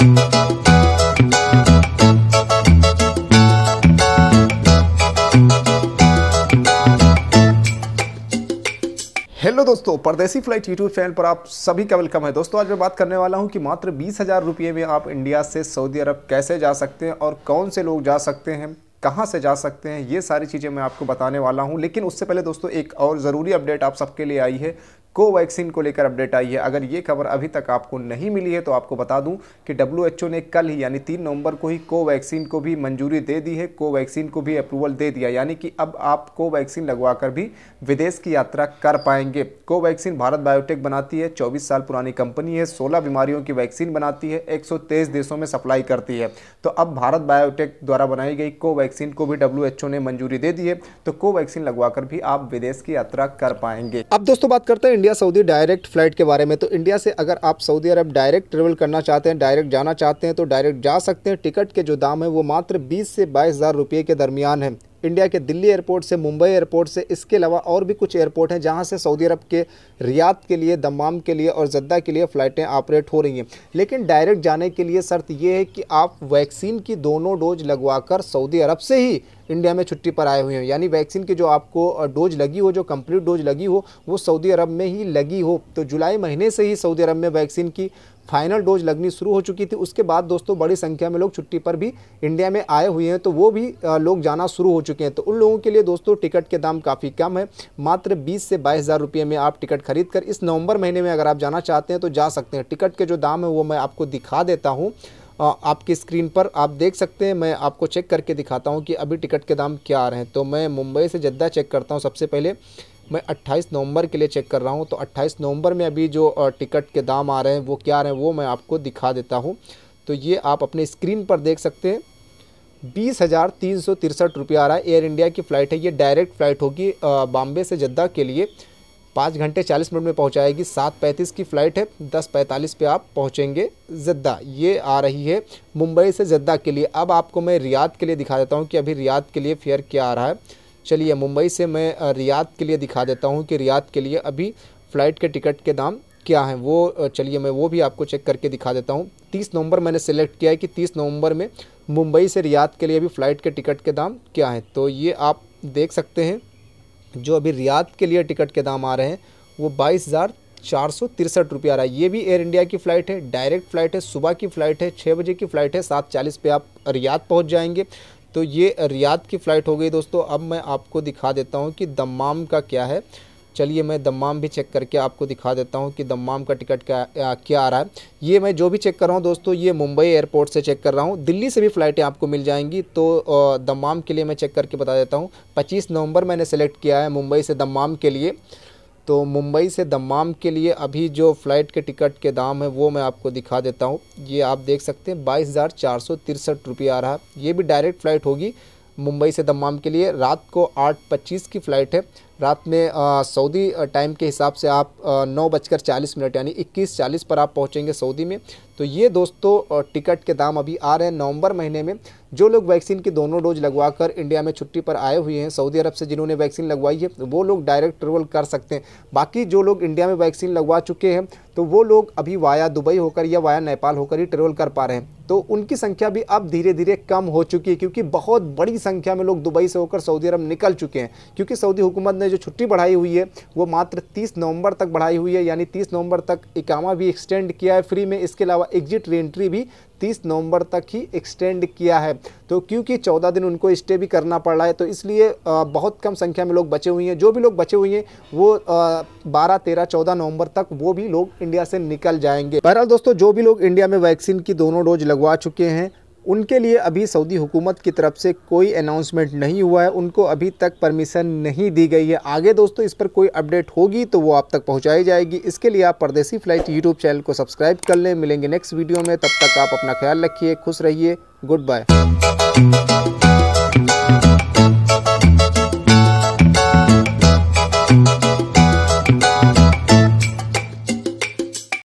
hello दोस्तों परदेसी flight YouTube channel पर आप सभी का वेलकम है दोस्तों आज मैं बात करने वाला हूं कि मात्र बीस हज़ार रुपये में आप इंडिया से सऊदी अरब कैसे जा सकते हैं और कौन से लोग जा सकते हैं कहां से जा सकते हैं ये सारी चीज़ें मैं आपको बताने वाला हूं लेकिन उससे पहले दोस्तों एक और ज़रूरी अपडेट आप सबके लिए आई है कोवैक्सीन को लेकर अपडेट आई है अगर ये खबर अभी तक आपको नहीं मिली है तो आपको बता दूं कि डब्ल्यू ने कल ही यानी तीन नवंबर को ही कोवैक्सीन को भी मंजूरी दे दी है कोवैक्सीन को भी अप्रूवल दे दिया यानी कि अब आप कोवैक्सीन कर भी विदेश की यात्रा कर पाएंगे कोवैक्सीन भारत बायोटेक बनाती है चौबीस साल पुरानी कंपनी है सोलह बीमारियों की वैक्सीन बनाती है एक देशों में सप्लाई करती है तो अब भारत बायोटेक द्वारा बनाई गई कोवैक्सीन को भी डब्ल्यू ने मंजूरी दे दी है तो कोवैक्सीन कर भी आप विदेश की यात्रा कर पाएंगे अब दोस्तों बात करते हैं इंडिया सऊदी डायरेक्ट फ्लाइट के बारे में तो इंडिया से अगर आप सऊदी अरब डायरेक्ट ट्रेवल करना चाहते हैं डायरेक्ट जाना चाहते हैं तो डायरेक्ट जा सकते हैं टिकट के जो दाम है वो मात्र बीस से बाईस हज़ार रुपये के दरमियान है इंडिया के दिल्ली एयरपोर्ट से मुंबई एयरपोर्ट से इसके अलावा और भी कुछ एयरपोर्ट हैं जहां से सऊदी अरब के रियाद के लिए दमाम के लिए और जद्दा के लिए फ़्लाइटें ऑपरेट हो रही हैं लेकिन डायरेक्ट जाने के लिए शर्त यह है कि आप वैक्सीन की दोनों डोज लगवाकर सऊदी अरब से ही इंडिया में छुट्टी पर आए हुए हैं यानी वैक्सीन की जो आपको डोज लगी हो जो कंप्लीट डोज लगी हो वो सऊदी अरब में ही लगी हो तो जुलाई महीने से ही सऊदी अरब में वैक्सीन की फाइनल डोज लगनी शुरू हो चुकी थी उसके बाद दोस्तों बड़ी संख्या में लोग छुट्टी पर भी इंडिया में आए हुए हैं तो वो भी लोग जाना शुरू हो चुके हैं तो उन लोगों के लिए दोस्तों टिकट के दाम काफ़ी कम है मात्र बीस से बाईस हज़ार रुपये में आप टिकट खरीद कर इस नवंबर महीने में अगर आप जाना चाहते हैं तो जा सकते हैं टिकट के जो दाम है वो मैं आपको दिखा देता हूँ आपकी स्क्रीन पर आप देख सकते हैं मैं आपको चेक करके दिखाता हूँ कि अभी टिकट के दाम क्या आ रहे हैं तो मैं मुंबई से जद्दा चेक करता हूँ सबसे पहले मैं 28 नवंबर के लिए चेक कर रहा हूँ तो 28 नवंबर में अभी जो टिकट के दाम आ रहे हैं वो क्या आ रहे हैं वो मैं आपको दिखा देता हूँ तो ये आप अपने स्क्रीन पर देख सकते हैं बीस हज़ार तीन सौ तिरसठ रुपया आ रहा है एयर इंडिया की फ़्लाइट है ये डायरेक्ट फ़्लाइट होगी बॉम्बे से जद्दा के लिए पाँच घंटे चालीस मिनट में पहुँचाएगी सात पैंतीस की फ़्लाइट है दस पैंतालीस पर आप पहुँचेंगे जद्दा ये आ रही है मुंबई से जद्दा के लिए अब आपको मैं रियाद के लिए दिखा देता हूँ कि अभी रियाद के लिए फेयर क्या आ रहा है चलिए मुंबई से मैं रियाद के लिए दिखा देता हूँ कि रियाद के लिए अभी फ़्लाइट के टिकट के दाम क्या हैं वो चलिए मैं वो भी आपको चेक करके दिखा देता हूँ तीस नवंबर मैंने सेलेक्ट किया है कि तीस नवंबर में मुंबई से रियाद के लिए अभी फ़्लाइट के टिकट के दाम क्या हैं तो ये आप देख सकते हैं जो अभी रियाद के लिए टिकट के दाम आ रहे हैं वो बाईस हज़ार चार सौ तिरसठ रुपये आ रहा है ये भी एयर इंडिया की फ़्लाइट है डायरेक्ट फ़्लाइट है सुबह की फ़्लाइट है छः बजे की फ़्लाइट है सात चालीस पे आप रियाद पहुंच जाएंगे तो ये रियाद की फ़्लाइट हो गई दोस्तों अब मैं आपको दिखा देता हूँ कि दमाम का क्या है चलिए मैं दमाम भी चेक करके आपको दिखा देता हूँ कि दमाम का टिकट क्या क्या आ रहा है ये मैं जो भी चेक कर रहा हूँ दोस्तों ये मुंबई एयरपोर्ट से चेक कर रहा हूँ दिल्ली से भी फ़्लाइटें आपको मिल जाएंगी तो दमाम के लिए मैं चेक करके बता देता हूँ पच्चीस नवंबर मैंने सेलेक्ट किया है मुंबई से दमाम के लिए तो मुंबई से दमाम के लिए अभी जो फ़्लाइट के टिकट के दाम है वो मैं आपको दिखा देता हूँ ये आप देख सकते हैं बाईस हज़ार चार सौ तिरसठ रुपये आ रहा है ये भी डायरेक्ट फ़्लाइट होगी मुंबई से दम्माम के लिए रात को आठ पच्चीस की फ़्लाइट है रात में सऊदी टाइम के हिसाब से आप नौ बजकर चालीस मिनट यानी इक्कीस चालीस पर आप पहुंचेंगे सऊदी में तो ये दोस्तों टिकट के दाम अभी आ रहे हैं नवंबर महीने में जो लोग वैक्सीन की दोनों डोज लगवा कर इंडिया में छुट्टी पर आए हुए हैं सऊदी अरब से जिन्होंने वैक्सीन लगवाई है वो लोग डायरेक्ट ट्रेवल कर सकते हैं बाकी जो लोग इंडिया में वैक्सीन लगवा चुके हैं तो वो लोग अभी वाया दुबई होकर या वाया नेपाल होकर ही ट्रेवल कर पा रहे हैं तो उनकी संख्या भी अब धीरे धीरे कम हो चुकी है क्योंकि बहुत बड़ी संख्या में लोग दुबई से होकर सऊदी अरब निकल चुके हैं क्योंकि सऊदी हुकूमत ने जो छुट्टी बढ़ाई हुई है वो मात्र 30 नवंबर तक बढ़ाई हुई है यानी 30 नवंबर तक इकामा भी एक्सटेंड किया है फ्री में इसके अलावा एग्जिट री एंट्री भी तीस नवंबर तक ही एक्सटेंड किया है तो क्योंकि चौदह दिन उनको स्टे भी करना पड़ रहा है तो इसलिए बहुत कम संख्या में लोग बचे हुए हैं जो भी लोग बचे हुए हैं वो बारह तेरह चौदह नवंबर तक वो भी लोग इंडिया से निकल जाएंगे बहरहाल दोस्तों जो भी लोग इंडिया में वैक्सीन की दोनों डोज लगवा चुके हैं उनके लिए अभी सऊदी हुकूमत की तरफ से कोई अनाउंसमेंट नहीं हुआ है उनको अभी तक परमिशन नहीं दी गई है आगे दोस्तों इस पर कोई अपडेट होगी तो वो आप तक पहुंचाई जाएगी इसके लिए आप परदेसी फ्लाइट यूट्यूब चैनल को सब्सक्राइब कर लें मिलेंगे नेक्स्ट वीडियो में तब तक आप अपना ख्याल रखिए खुश रहिए गुड बाय